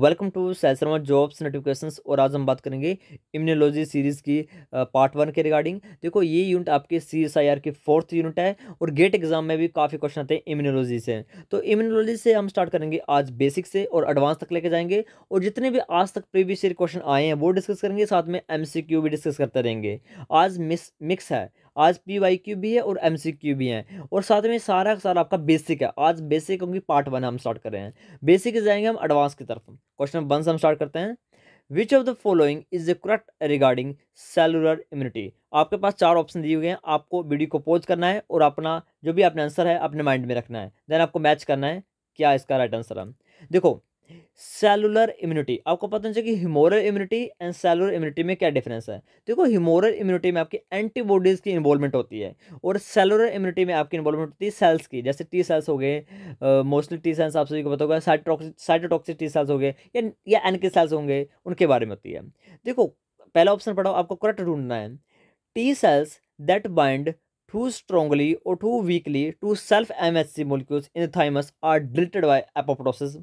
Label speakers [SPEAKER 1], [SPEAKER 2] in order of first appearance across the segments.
[SPEAKER 1] Welcome to सैसरमा jobs notifications और आज हम बात करेंगे इम्यूनोलॉजी सीरीज़ की पार्ट वन के रिगार्डिंग देखो ये यूनिट आपके सी एस आई आर की फोर्थ यूनिट है और गेट एग्जाम में भी काफ़ी क्वेश्चन आते हैं इम्यूनोलॉजी से तो इम्यूनोलॉजी से हम स्टार्ट करेंगे आज बेसिक से और एडवांस तक लेके जाएंगे और जितने भी आज तक प्रीवियस ईयर क्वेश्चन आए हैं वो डिस्कस करेंगे साथ में एम सी क्यू भी डिस्कस करते रहेंगे आज मिस मिक्स है आज पी वाई क्यू भी है और एम सी क्यू भी है और साथ में सारा सारा आपका बेसिक है आज बेसिक क्योंकि पार्ट वन हम स्टार्ट कर रहे हैं बेसिक जाएंगे हम एडवांस की तरफ क्वेश्चन वन से हम स्टार्ट करते हैं which of the following is the correct regarding cellular immunity आपके पास चार ऑप्शन दिए हुए हैं आपको वीडियो को पोज करना है और अपना जो भी आपने आंसर है अपने माइंड में रखना है देन आपको मैच करना है क्या इसका राइट आंसर है देखो सेलुलर इम्यूनिटी आपको पता नहीं चाहिए कि humoral immunity and cellular immunity में क्या डिफरेंस है देखो ह्यूमोरल इम्यूनिटी में आपकी एंटीबॉडीज़ की इन्वॉल्वमेंट होती है और सेलुलर इम्यूनिटी में आपकी इन्वॉल्वमेंट होती है सेल्स की जैसे टी सेल्स हो गए मोस्टली टी सेल्स आप सभी को पता होगा साइटोटॉक्सिक टी सेल्स हो गए या या एनके सेल्स होंगे उनके बारे में होती है देखो पहला ऑप्शन पढ़ाओ आपको करेक्ट ढूंढना है T cells that bind too strongly और too weakly to self M H C molecules in thymus are deleted by apoptosis.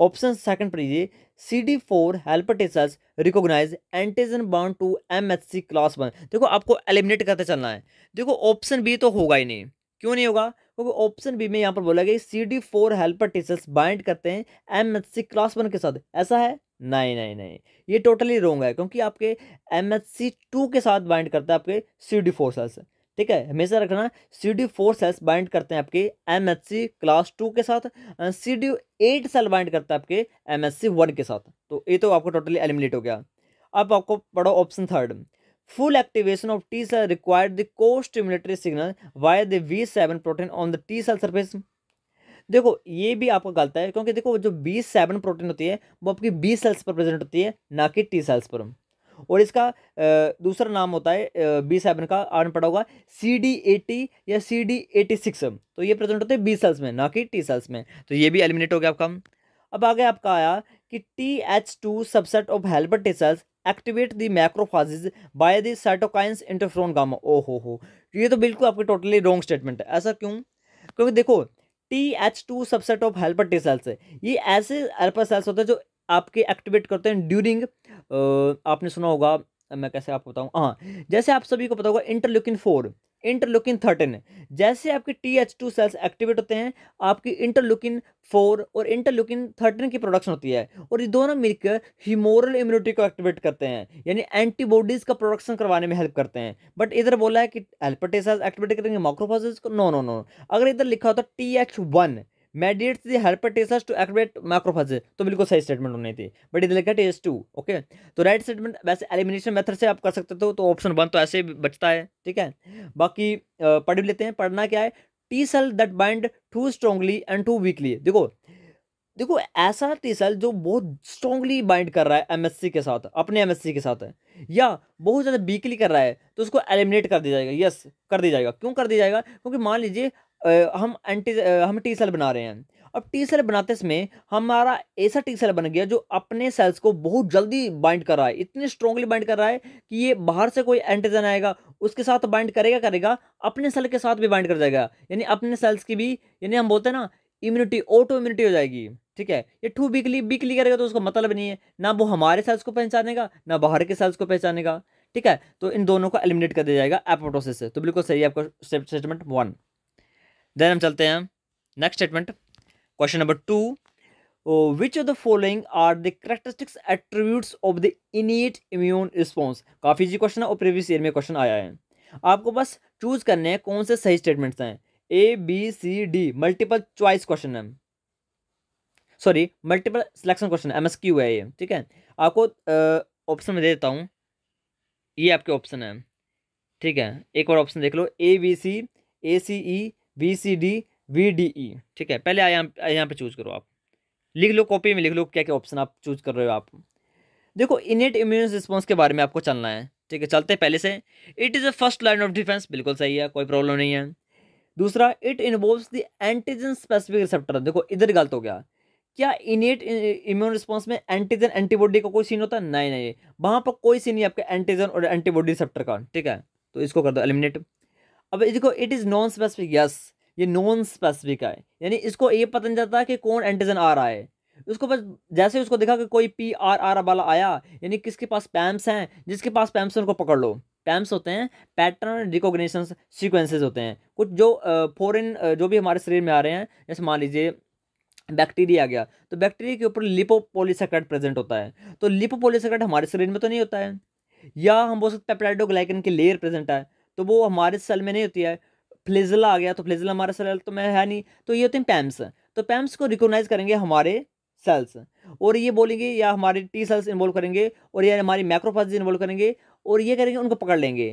[SPEAKER 1] Option second पर लीजिए C D four helper T cells recognize antigen bound to M H C class one देखो आपको eliminate करते चलना है देखो option B तो होगा ही नहीं क्यों नहीं होगा क्योंकि ऑप्शन बी में यहाँ पर बोला गया C D four helper T cells bind करते हैं M H C class one के साथ ऐसा है नहीं नहीं नहीं ये टोटली रोंग है क्योंकि आपके एम एच सी टू के साथ बाइंड करता है आपके सी डी फोर सेल्स ठीक है हमेशा रखना C D four cells bind करते हैं आपके M H C class two के साथ C D eight cell bind करते हैं आपके एम एच सी वन के साथ तो ये तो आपको टोटली एलिमिनेट हो गया अब आपको पढ़ो option third full activation of T cell required the costimulatory signal by the B seven protein on the T cell surface देखो ये भी आपका गलत है क्योंकि देखो जो बी सेवन प्रोटीन होती है वो आपकी बी सेल्स पर प्रेजेंट होती है ना कि टी सेल्स पर और इसका दूसरा नाम होता है बी सेवन का आर्म पड़ा होगा सी डी एटी या सी डी एटी सिक्स तो ये प्रेजेंट होते हैं बी सेल्स में ना कि टी सेल्स में तो ये भी एलिमिनेट हो गया आपका अब आगे आपका आया कि T H two subset of helper T cells activate the macrophages by the cytokines interferon gamma ओ हो हो ये तो बिल्कुल आपकी टोटली रॉन्ग स्टेटमेंट है ऐसा क्यों क्योंकि देखो T H two subset of helper T cells ये ऐसे हेल्पर सेल्स होते हैं जो आपके एक्टिवेट करते हैं ड्यूरिंग आपने सुना होगा मैं कैसे आपको बताऊँ हाँ जैसे आप सभी को पता होगा इंटरल्यूकिन फोर इंटरलुकिन थर्टीन जैसे आपके T H two cells activate होते हैं आपकी इंटरलुकिन फोर और इंटरलुकिन थर्टीन की प्रोडक्शन होती है और ये दोनों मिलकर ह्यूमोरल इम्यूनिटी को एक्टिवेट करते हैं यानी एंटीबॉडीज़ का प्रोडक्शन करवाने में हेल्प करते हैं बट इधर बोला है कि सेल्स एक्टिवेट करेंगे माइक्रोफोसेस को नो नो नो अगर इधर लिखा होता T H one mediates the helper T cells to activate macrophages तो बिल्कुल सही स्टेटमेंट होनी थी बट इधर लिखा टेस्ट टू ओके तो राइट स्टेटमेंट वैसे एलिमिनेशन मेथड से आप कर सकते हो तो ऑप्शन वन तो ऐसे ही बचता है ठीक है बाकी पढ़ लेते हैं पढ़ना क्या है T cell that bind too strongly and too weakly देखो देखो ऐसा टी सेल जो बहुत स्ट्रांगली बाइंड कर रहा है एमएससी के साथ अपने एमएससी के साथ या बहुत ज़्यादा वीकली कर रहा है तो उसको एलिमिनेट कर दिया जाएगा यस कर दिया जाएगा क्यों कर दिया जाएगा क्योंकि मान लीजिए हम एंटी हम टी सेल बना रहे हैं अब टी सेल बनाते समय हमारा ऐसा टी सेल बन गया जो अपने सेल्स को बहुत जल्दी बाइंड कर रहा है इतने स्ट्रॉन्गली बाइंड कर रहा है कि ये बाहर से कोई एंटीजन आएगा उसके साथ बाइंड करेगा करेगा अपने सेल के साथ भी बाइंड कर जाएगा यानी अपने सेल्स की भी यानी हम बोलते हैं ना इम्यूनिटी ऑटो इम्यूनिटी हो जाएगी ठीक है ये टू वीकली वीकली करेगा तो उसका मतलब नहीं है ना वो हमारे सेल्स को पहचानेगा ना बाहर के सेल्स को पहचानेगा ठीक है तो इन दोनों को एलिमिनेट कर दिया जाएगा एपोटोसिस से तो बिल्कुल सही है आपका स्टेटमेंट वन देन हम चलते हैं next statement question number two which of the following are the characteristics attributes of the innate immune response काफ़ी जी क्वेश्चन है और प्रीवियस ईयर में क्वेश्चन आया है आपको बस चूज करने हैं कौन से सही स्टेटमेंट्स हैं A B C D multiple choice question है sorry multiple selection question M S Q है ये ठीक है आपको ऑप्शन में दे देता हूँ ये आपके ऑप्शन है ठीक है एक और ऑप्शन देख लो A B C A C E B C D B D E ठीक है पहले यहाँ यहाँ पे चूज करो आप लिख लो कॉपी में लिख लो क्या क्या ऑप्शन आप चूज कर रहे हो आप देखो इनेट इम्यून रिस्पॉन्स के बारे में आपको चलना है ठीक है चलते हैं पहले से it is a first line of defence बिल्कुल सही है कोई प्रॉब्लम नहीं है दूसरा it involve the antigen specific receptor देखो इधर गलत हो गया क्या इनेट इम्यून रिस्पॉन्स में एंटीजन एंटीबॉडी का कोई सीन होता है नहीं नहीं वहाँ पर कोई सीन नहीं आपके एंटीजन और एंटीबॉडी रिसेप्टर का ठीक है तो इसको कर दो एलिमिनेट अब देखो it is non specific yes ये नॉन स्पेसिफिक है यानी इसको ये पता नहीं चलता कि कौन एंटीजन आ रहा है उसको बस जैसे उसको देखा कि कोई पी आर आर वाला आया यानी किसके पास पैम्स हैं जिसके पास पैम्स उनको पकड़ लो पैम्स होते हैं पैटर्न रिकोगशन सीक्वेंसेस होते हैं कुछ जो फॉरेन जो भी हमारे शरीर में आ रहे हैं जैसे मान लीजिए बैक्टीरिया आ गया तो बैक्टीरिया के ऊपर लिपोपोलीसेक्रेट प्रेजेंट होता है तो लिपोपोलीसेक्रेट हमारे शरीर में तो नहीं होता है या हम बोल सकते पेप्टाइडोग्लाइकन की लेयर प्रेजेंट है तो वो हमारे सेल में नहीं होती है फ्लिजला आ गया तो फ्लिजला हमारे सेल तो मैं है नहीं तो ये होते हैं पैम्स तो पैम्स को रिकोगनाइज करेंगे हमारे सेल्स और ये बोलेंगे या हमारे टी सेल्स इन्वॉल्व करेंगे और या हमारी मैक्रोफाइज इन्वॉल्व करेंगे और ये करेंगे उनको पकड़ लेंगे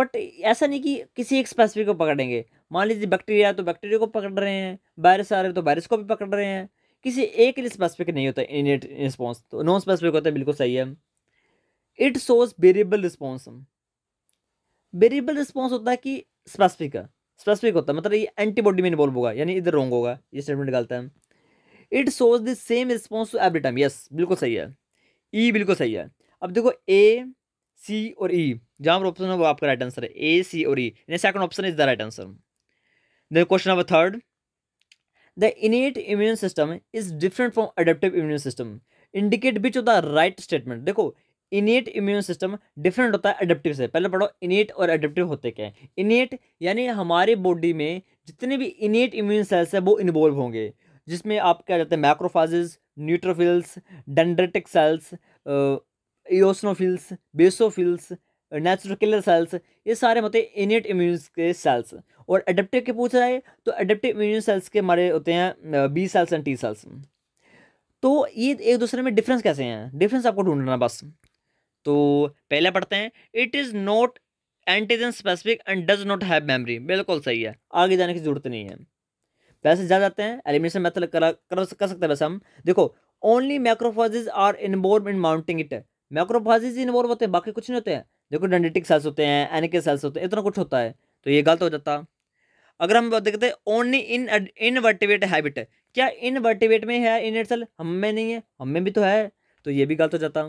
[SPEAKER 1] बट ऐसा नहीं कि किसी एक स्पेसिफिक को पकड़ लेंगे मान लीजिए बैक्टीरिया तो बैक्टीरिया को पकड़ रहे हैं वायरस आ रहे हैं तो वायरस को भी पकड़ रहे हैं किसी एक लिए स्पेसिफिक नहीं होता इनिट रिस्पॉन्स तो नॉन स्पेसिफिक होता है बिल्कुल सही है it shows variable response variable response होता है कि स्पेसिफिक स्पेसिफिक होता है मतलब ये एंटीबॉडी में इन्वॉल्व होगा यानी इधर रॉन्ग होगा ये स्टेटमेंट निकालता है it shows the same response to every time yes बिल्कुल सही है ई e, बिल्कुल सही है अब देखो ए सी और ई e, जहाँ पर ऑप्शन है वो आपका राइट आंसर है ए सी और ई e, यानी second option is the right answer देखो question number third the innate immune system is different from adaptive immune system indicate which of the right statement देखो innate immune system different होता है adaptive से पहले पढ़ो इनेट और adaptive होते क्या है इनेट यानी हमारे बॉडी में जितने भी इनेट इम्यून सेल्स हैं वो इन्वॉल्व होंगे जिसमें आप क्या जाते हैं macrophages neutrophils dendritic cells eosinophils basophils natural killer cells ये सारे होते हैं इनेट इम्यून के सेल्स और एडेप्टिव के पूछा जाए तो एडेप्टिव इम्यून सेल्स के हमारे होते हैं B cells and T cells तो ये एक दूसरे में डिफरेंस कैसे हैं डिफरेंस आपको ढूंढना बस तो पहले पढ़ते हैं it is not antigen specific and does not have memory बिल्कुल सही है आगे जाने की जरूरत नहीं है वैसे जा जाते हैं एलिमिनेशन मेथड कर, कर, सकते हैं वैसे हम देखो only macrophages are involve in mounting it macrophages involve होते हैं बाकी कुछ नहीं होते हैं देखो डेंडेटिक सेल्स होते हैं एन के सेल्स होते हैं इतना कुछ होता है तो ये गलत हो जाता अगर हम देखते हैं ओनली इन इनवर्टिवेट हैबिट क्या इनवर्टिवेट में है इन सेल हमें नहीं है हमें भी तो है तो ये भी गलत हो जाता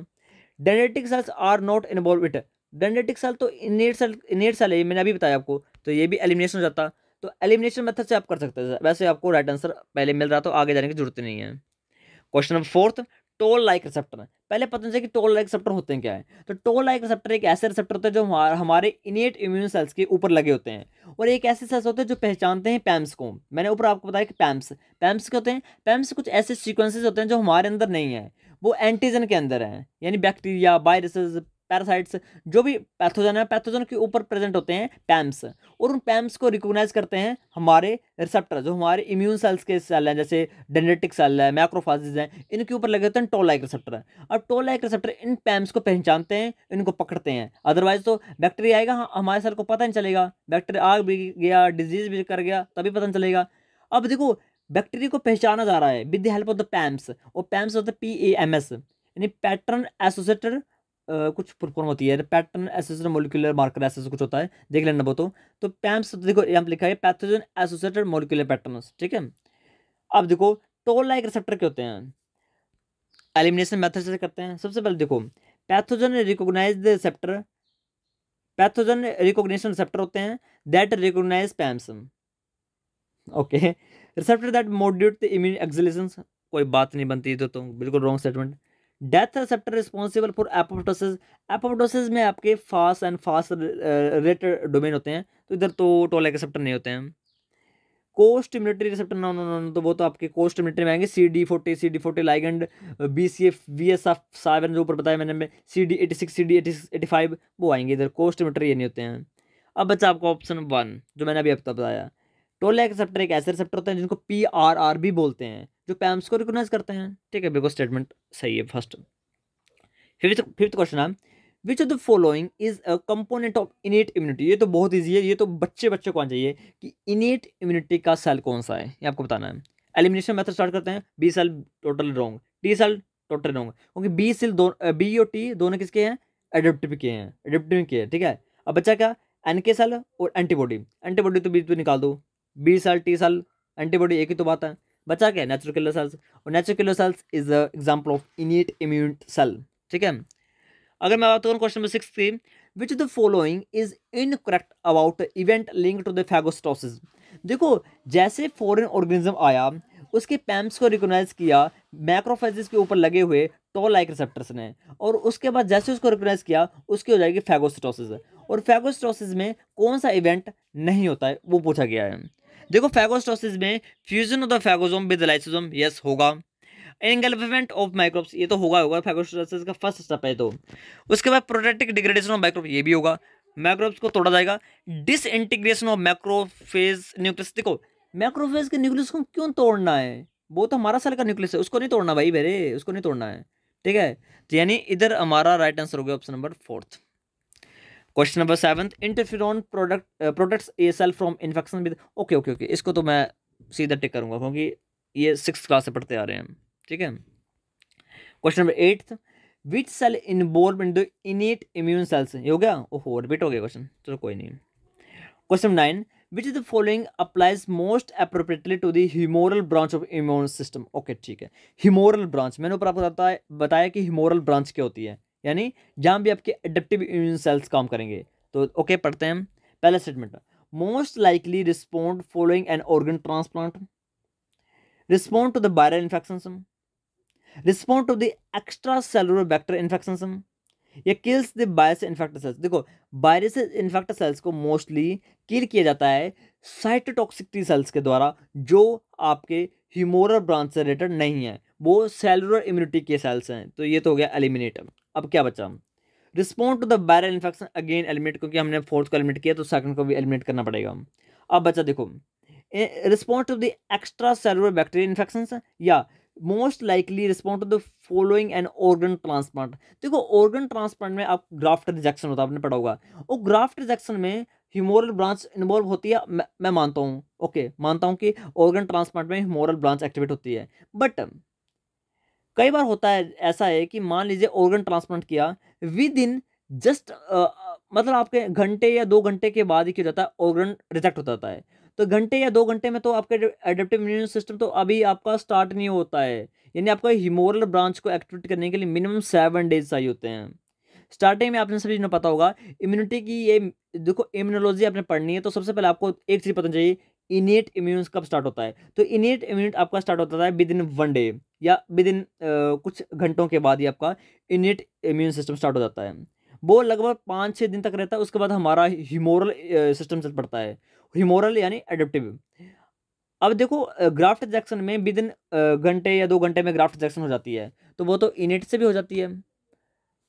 [SPEAKER 1] dendritic cells are not involve it dendritic cell तो इनेट सेल इनेट सेल है मैंने अभी बताया आपको तो ये भी एलिमिनेशन हो जाता तो एलिमिनेशन मेथड से आप कर सकते हैं वैसे आपको राइट आंसर पहले मिल रहा तो आगे जाने की जरूरत नहीं है question number fourth toll like receptor पहले पता नहीं कि टोल लाइक रिसेप्टर होते हैं क्या है तो टोल लाइक रिसेप्टर एक ऐसे रिसेप्टर होते हैं जो हमारे इनेट इम्यून सेल्स के ऊपर लगे होते हैं और एक ऐसे सेल्स होते हैं जो पहचानते हैं पैम्स को मैंने ऊपर आपको बताया कि पैम्स पैम्स क्या होते हैं पैम्स कुछ ऐसे सिक्वेंसेज होते हैं जो हमारे अंदर नहीं है वो एंटीजन के अंदर हैं यानी बैक्टीरिया वायरसेस पैरासाइट्स जो भी पैथोजन है पैथोजन के ऊपर प्रेजेंट होते हैं पैम्स और उन पैम्स को रिकॉग्नाइज करते हैं हमारे रिसेप्टर जो हमारे इम्यून सेल्स के सेल हैं जैसे डेनेटिक सेल है मैक्रोफाजिज हैं इनके ऊपर लगे होते हैं टोलाइक रिसेप्टर अब टोलाइक रिसेप्टर इन पैम्स को पहचानते हैं इनको पकड़ते हैं अदरवाइज तो बैक्टीरिया आएगा हाँ, हमारे सेल को पता नहीं चलेगा बैक्टीरिया आग भी गया डिजीज भी कर गया तभी पता नहीं चलेगा अब देखो बैक्टीरिया को पहचाना जा रहा है with the help of the PAMPs और PAMPs of the P A M S यानी पैटर्न एसोसिएटेड कुछ फुलफॉर्म होती है पैटर्न एसोसिएटेड मोलिकुलर मार्कर ऐसा कुछ होता है देख लेना बोतो तो तो पैम्स देखो यहाँ पर लिखा है पैथोजन एसोसिएटेड मोलिकुलर पैटर्न ठीक है अब देखो टोल लाइक रिसेप्टर क्या होते हैं एलिमिनेशन मेथड से करते हैं सबसे पहले देखो pathogen recognize receptor pathogen recognition receptor होते हैं that recognize PAMPs okay receptor that modulate the immune एक्सलेशन कोई बात नहीं बनती तो, तुम बिल्कुल wrong statement death receptor responsible for apoptosis apoptosis में आपके Fas and Fas related domain होते हैं तो इधर तो के रिसेप्टर नहीं होते हैं costimulatory receptor no no तो वो तो आपके कोस्ट मिलिट्री में आएंगे C D forty C D forty ligand B C F V S F cyber जो ऊपर बताया मैंने C D eighty six C D eighty eighty five वो आएंगे इधर कोस्ट मिलिट्री ये नहीं होते हैं अब बच्चा आपका ऑप्शन वन जो मैंने अभी अब तक बताया टोलैक रिसेप्टर एक ऐसे रिसेप्टर होते हैं जिनको पी आर आर भी बोलते हैं जो पैम्स को रिकोगनाइज करते हैं ठीक है बिकॉज स्टेटमेंट सही है फर्स्ट फिफ्थ फिफ्थ क्वेश्चन है which of the following is a component of innate immunity ये तो बहुत ईजी है ये तो बच्चे बच्चे को आना चाहिए कि इनेट इम्यूनिटी का सेल कौन सा है ये आपको बताना है एलिमिनेशन मेथड स्टार्ट करते हैं B cell total wrong T cell total wrong क्योंकि बी सेल दो बी और टी दोनों किसके हैं एडेप्टिव के हैं एडेप्टिव के हैं ठीक है अब बच्चा क्या एन के सेल और एंटीबॉडी एंटीबॉडी तो बीच में निकाल दो बी साल टी साल एंटीबॉडी एक ही तो बात है बचा क्या नेचुरल किलर सेल्स और natural killer cells is a example of innate immune cell ठीक है अगर मैं बात करूँ क्वेश्चन नंबर सिक्स की which the following is incorrect about event link to the phagocytosis देखो जैसे फॉरन ऑर्गेनिज्म आया उसके पैम्प्स को रिकोगनाइज किया मैक्रोफाइजिस के ऊपर लगे हुए टो लाइक रिसेप्टर्स ने और उसके बाद जैसे उसको रिकोगनाइज किया उसकी हो जाएगी फैगोस्टोसिस और फैगोस्टोसिस में कौन सा इवेंट नहीं होता है वो पूछा गया है देखो फैगोस्टोसिस में fusion of the phagosome with lysosome yes होगा एनगल्फमेंट ऑफ माइक्रोब्स ये तो होगा होगा फैगोस्टोसिस का फर्स्ट स्टेप है तो उसके बाद प्रोटेक्टिक डिग्रेडेशन ऑफ माइक्रोब ये भी होगा माइक्रोब्स को तोड़ा जाएगा disintegration of macrophage nucleus देखो माइक्रोफेज के न्यूक्लियस को क्यों तोड़ना है वो तो हमारा सेल का न्यूक्लियस है उसको नहीं तोड़ना भाई मेरे उसको नहीं तोड़ना है ठीक है तो यानी इधर हमारा राइट आंसर हो गया option number fourth question number seven interferon product products a cell from infection with okay okay okay इसको तो मैं सीधा टिक करूंगा क्योंकि ये सिक्स क्लास से पढ़ते आ रहे हैं ठीक है question number eighth which cell involve in the innate immune cells ये हो गया ओहो रिपीट हो गया क्वेश्चन चलो कोई नहीं question nine which is the following applies most appropriately to humoral branch of immune system okay ठीक है हिमोरल ब्रांच मैंने ऊपर आपको बताया बताया कि हिमोरल ब्रांच क्या होती है यानी जहाँ भी आपके एडेप्टिव इम्यून सेल्स काम करेंगे तो ओके पढ़ते हैं पहला स्टेटमेंट में most likely respond following an organ transplant respond to the viral infection respond to the extracellular bacterial infection या kills the virus infect cells देखो वायरस इन्फेक्ट सेल्स को मोस्टली किल किया जाता है साइटोटॉक्सिक टी सेल्स के द्वारा जो आपके ह्यूमोरल ब्रांच से रिलेटेड नहीं है वो सेलुलर इम्यूनिटी के सेल्स हैं तो ये तो हो गया एलिमिनेट अब क्या बचा respond to the viral infection again eliminate क्योंकि हमने फोर्थ को एलिमिनेट किया तो सेकंड को भी एलिमिनेट करना पड़ेगा अब बच्चा देखो respond to the extracellular bacteria infection या most likely respond to the following an organ transplant देखो ऑर्गन ट्रांसप्लांट में आप ग्राफ्ट रिजेक्शन होता है आपने पढ़ा होगा और ग्राफ्ट रिजेक्शन में ह्यूमोरल ब्रांच इन्वॉल्व होती है मैं, मैं मानता हूँ ओके मानता हूँ कि ऑर्गन ट्रांसप्लांट में ह्यूमोरल ब्रांच एक्टिवेट होती है बट कई बार होता है ऐसा है कि मान लीजिए ऑर्गन ट्रांसप्लांट किया विद इन जस्ट मतलब आपके घंटे या दो घंटे के बाद ही क्या जाता है ऑर्गन रिजेक्ट हो जाता है तो घंटे या दो घंटे में तो आपके एडेप्टिव इम्यून सिस्टम तो अभी आपका स्टार्ट नहीं होता है यानी आपका ह्यूमोरल ब्रांच को एक्टिवेट करने के लिए मिनिमम सेवन डेज चाहिए होते हैं स्टार्टिंग में आपने सभी ने पता होगा इम्यूनिटी की ये देखो इम्यूनोलॉजी आपने पढ़नी है तो सबसे पहले आपको एक चीज़ पता चाहिए इनेट इम्यून कब स्टार्ट होता है तो इनेट इम्यून आपका स्टार्ट होता है विद इन वन डे या विद इन कुछ घंटों के बाद ही आपका इनेट इम्यून सिस्टम स्टार्ट हो जाता है वो लगभग पाँच छः दिन तक रहता है उसके बाद हमारा ह्यूमोरल सिस्टम चल पड़ता है ह्यूमोरल यानी एडेप्टिव अब देखो ग्राफ्ट जैक्सन में विद इन घंटे या दो घंटे में ग्राफ्ट जैक्सन हो जाती है तो वो तो इनेट से भी हो जाती है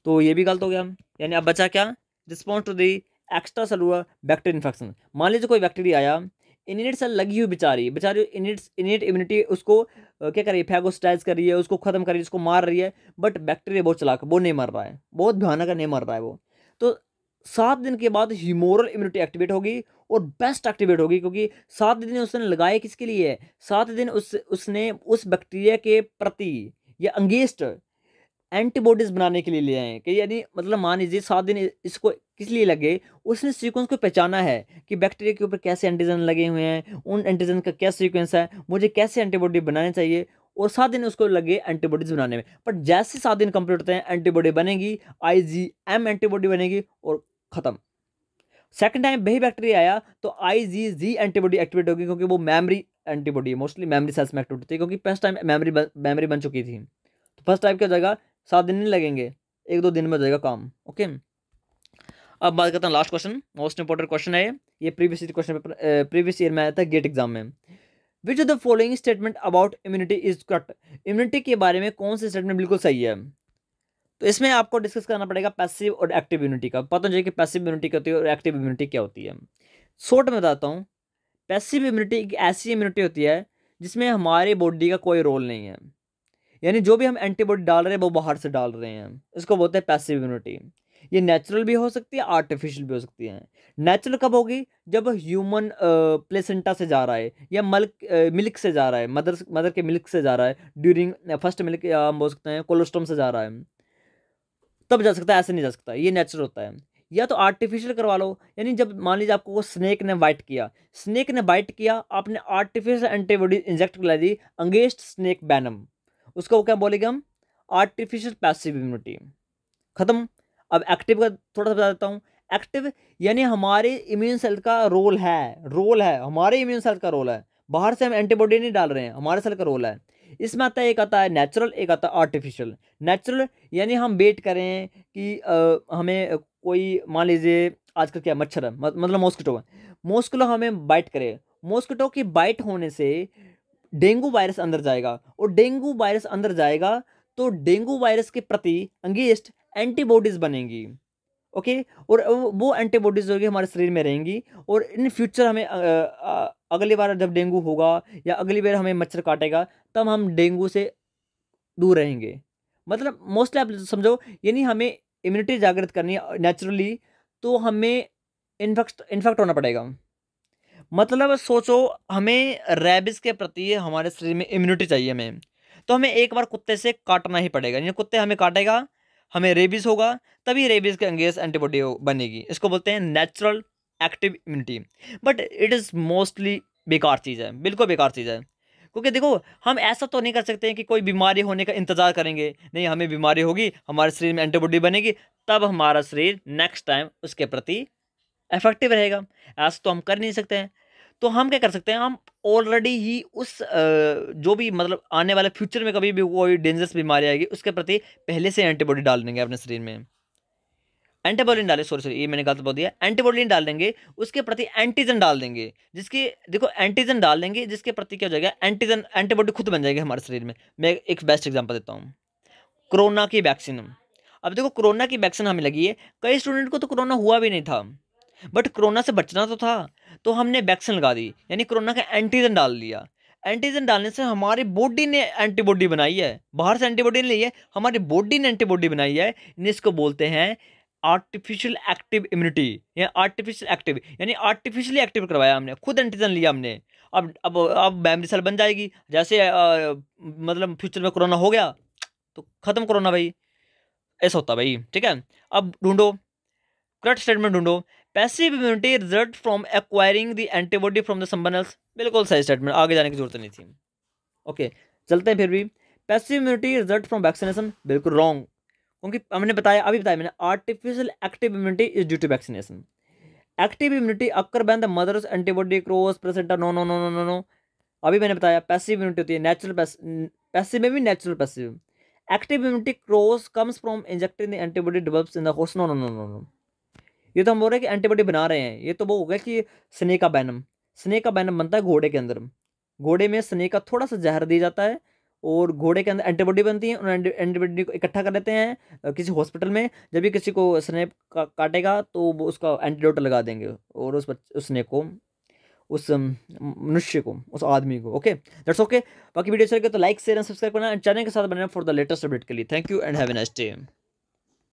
[SPEAKER 1] तो ये भी गलत हो गया यानी अब बचा क्या response to the extracellular bacteria infection मान लीजिए कोई बैक्टीरिया आया इनिट सेल लगी हुई बेचारी बेचारी इनिट इनिट इम्यूनिटी उसको क्या कर रही है फैगोस्टाइज कर रही है उसको ख़त्म कर रही है उसको मार रही है बट बैक्टीरिया बहुत चलाक वो नहीं मर रहा है बहुत भयानक नहीं मर रहा है वो तो सात दिन के बाद ह्यूमोरल इम्यूनिटी एक्टिवेट होगी और बेस्ट एक्टिवेट होगी क्योंकि सात दिन उसने लगाए किसके लिए सात दिन उस उसने उस बैक्टीरिया के प्रति या अंगेस्ट एंटीबॉडीज़ बनाने के लिए ले आए कि यानी मतलब मान लीजिए सात दिन इसको किस लिए लगे उसने सीक्वेंस को पहचाना है कि बैक्टीरिया के ऊपर कैसे एंटीजन लगे हुए हैं उन एंटीजन का क्या सीक्वेंस है मुझे कैसे एंटीबॉडी बनानी चाहिए और सात दिन उसको लगे एंटीबॉडीज़ बनाने में पर जैसे सात दिन कंप्लीट होते हैं एंटीबॉडी बनेगी आई एंटीबॉडी बनेगी और ख़त्म सेकेंड टाइम वही बैक्टीरिया आया तो आई जी जी एंटीबॉडी एक्टिवेट होगी क्योंकि वो memory antibody mostly memory cells में एक्टिवेट होती है क्योंकि फर्स्ट टाइम मेमरी मेमरी बन चुकी थी तो फर्स्ट टाइम क्या हो जाएगा सात दिन नहीं लगेंगे एक दो दिन में हो जाएगा काम ओके अब बात करता हूँ last question most important question है ये previous year question paper previous year में आया था गेट एग्जाम में which the following statement about immunity is correct immunity के बारे में कौन से स्टेटमेंट बिल्कुल सही है तो इसमें आपको डिस्कस करना पड़ेगा पैसिव और एक्टिव इम्यूनिटी का पता चाहिए कि पैसिव इम्यूनिटी क्या होती है और एक्टिव इम्यूनिटी क्या होती है शॉर्ट में बताता हूँ पैसिव इम्यूनिटी एक ऐसी इम्यूनिटी होती है जिसमें हमारी बॉडी का कोई रोल नहीं है यानी जो भी हम एंटीबॉडी डाल रहे हैं वो बाहर से डाल रहे हैं इसको बोलते हैं पैसिव इम्यूनिटी ये नेचुरल भी हो सकती है आर्टिफिशियल भी हो सकती है नेचुरल कब होगी जब ह्यूमन प्लेसेंटा से जा रहा है या मल्क मिल्क से जा रहा है मदर मदर के मिल्क से जा रहा है ड्यूरिंग फर्स्ट मिल्क या हम बोल सकते हैं कोलेस्ट्रोल से जा रहा है तब जा सकता है ऐसे नहीं जा सकता ये नेचुरल होता है या तो आर्टिफिशियल करवा लो यानी जब मान लीजिए आपको स्नेक ने बाइट किया स्नेक ने बाइट किया आपने आर्टिफिशियल एंटीबॉडी इंजेक्ट कर दी अंगेस्ट स्नेक बैनम उसका वो क्या बोलेंगे हम आर्टिफिशियल पैसिव इम्यूनिटी ख़त्म अब एक्टिव का थोड़ा सा बता देता हूँ एक्टिव यानी हमारे इम्यून सेल का रोल है रोल है हमारे इम्यून सेल का रोल है बाहर से हम एंटीबॉडी नहीं डाल रहे हैं हमारे सेल का रोल है इसमें आता है एक आता है नेचुरल एक आता है आर्टिफिशियल नेचुरल यानी हम वेट करें कि आ, हमें कोई मान लीजिए आजकल क्या मच्छर है मतलब मॉस्किटो है मॉस्किटो हमें बाइट करे मॉस्किटो की बाइट होने से डेंगू वायरस अंदर जाएगा और डेंगू वायरस अंदर जाएगा तो डेंगू वायरस के प्रति अंगेस्ट एंटीबॉडीज़ बनेंगी ओके और वो एंटीबॉडीज़ जो कि हमारे शरीर में रहेंगी और इन फ्यूचर हमें अगली बार जब डेंगू होगा या अगली बार हमें मच्छर काटेगा तब हम डेंगू से दूर रहेंगे मतलब मोस्टली आप समझो यानी हमें इम्यूनिटी जागृत करनी है नेचुरली तो हमें इन्फेक्ट इन्फेक्ट होना पड़ेगा मतलब सोचो हमें रेबिस के प्रति हमारे शरीर में इम्यूनिटी चाहिए हमें तो हमें एक बार कुत्ते से काटना ही पड़ेगा यानी कुत्ते हमें काटेगा हमें रेबिस होगा तभी रेबिस के अंगेज एंटीबॉडी बनेगी इसको बोलते हैं natural active immunity but it is mostly बेकार चीज़ है बिल्कुल बेकार चीज़ है क्योंकि देखो हम ऐसा तो नहीं कर सकते हैं कि कोई बीमारी होने का इंतज़ार करेंगे नहीं हमें बीमारी होगी हमारे शरीर में एंटीबॉडी बनेगी तब हमारा शरीर नेक्स्ट टाइम उसके प्रति इफेक्टिव रहेगा ऐसा तो हम कर नहीं सकते हैं तो हम क्या कर सकते हैं हम ऑलरेडी ही उस जो भी मतलब आने वाले फ्यूचर में कभी भी कोई डेंजरस बीमारी आएगी उसके प्रति पहले से एंटीबॉडी डाल देंगे अपने शरीर में एंटीबॉलिन डाले सॉरी सॉरी ये मैंने गलत बोल दिया एंटीबॉडी डाल देंगे उसके प्रति एंटीजन डाल देंगे जिसके देखो एंटीजन डाल देंगे जिसके प्रति क्या हो जाएगा एंटीजन एंटीबॉडी खुद बन जाएगी हमारे शरीर में मैं एक बेस्ट एग्जाम्पल देता हूँ कोरोना की वैक्सीन अब देखो कोरोना की वैक्सीन हमें लगी है कई स्टूडेंट को तो कोरोना हुआ भी नहीं था बट कोरोना से बचना तो था तो हमने वैक्सीन लगा दी यानी कोरोना का एंटीजन डाल दिया एंटीजन डालने से हमारी बॉडी ने एंटीबॉडी बनाई है बाहर से एंटीबॉडी नहीं है हमारी बॉडी ने एंटीबॉडी बनाई है इसको बोलते हैं आर्टिफिशियल एक्टिव इम्यूनिटी या आर्टिफिशियल एक्टिव यानी आर्टिफिशियली एक्टिव करवाया हमने खुद एंटीजन लिया हमने अब अब अब मेमरी सेल बन जाएगी जैसे आ, मतलब फ्यूचर में कोरोना हो गया तो ख़त्म कोरोना भाई ऐसा होता भाई ठीक है अब ढूंढो करेक्ट स्टेटमेंट ढूंढो passive immunity result from acquiring the antibody from the संबनल्स बिल्कुल सही स्टेटमेंट आगे जाने की जरूरत नहीं थी ओके चलते हैं फिर भी passive immunity result from vaccination बिल्कुल रॉन्ग क्योंकि हमने बताया अभी बताया मैंने artificial active immunity is due to vaccination active immunity occur when the mother's antibody cross placenta no no no no no no अभी मैंने बताया पैसिव इम्यूनिटी होती है नेचुरल पैसिव में भी natural passive active immunity cross comes from injecting the antibody develops in the host no no no no no ये तो हम बोल रहे हैं कि एंटीबॉडी बना रहे हैं ये तो वो हो गया कि स्नेका का बैनम स्नेका का बैनम बनता है घोड़े के अंदर घोड़े में स्नेका का थोड़ा सा जहर दिया जाता है और घोड़े के अंदर एंटीबॉडी बनती है उन एंटीबॉडी को इकट्ठा कर लेते हैं किसी हॉस्पिटल में जब भी किसी को स्नेक का काटेगा तो वो उसका एंटीडोट लगा देंगे और उस उस स्नेक को उस मनुष्य को उस आदमी को ओके दैट्स ओके बाकी वीडियो चलिए तो लाइक शेयर एंड सब्सक्राइब करना चैनल के साथ बनना फॉर द लेटेस्ट अपडेट के लिए thank you and have a nice day